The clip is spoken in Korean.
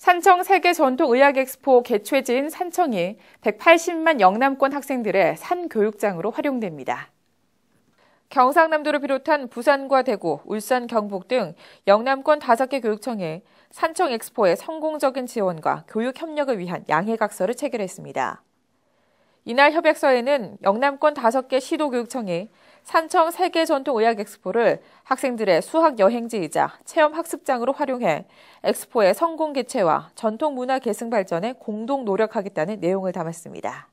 산청 세계 전통 의학 엑스포 개최지인 산청이 180만 영남권 학생들의 산 교육장으로 활용됩니다. 경상남도를 비롯한 부산과 대구, 울산, 경북 등 영남권 5개 교육청에 산청 엑스포의 성공적인 지원과 교육 협력을 위한 양해각서를 체결했습니다. 이날 협약서에는 영남권 5개 시도교육청이 산청 세계 전통의학엑스포를 학생들의 수학 여행지이자 체험학습장으로 활용해 엑스포의 성공 개최와 전통문화 계승 발전에 공동 노력하겠다는 내용을 담았습니다.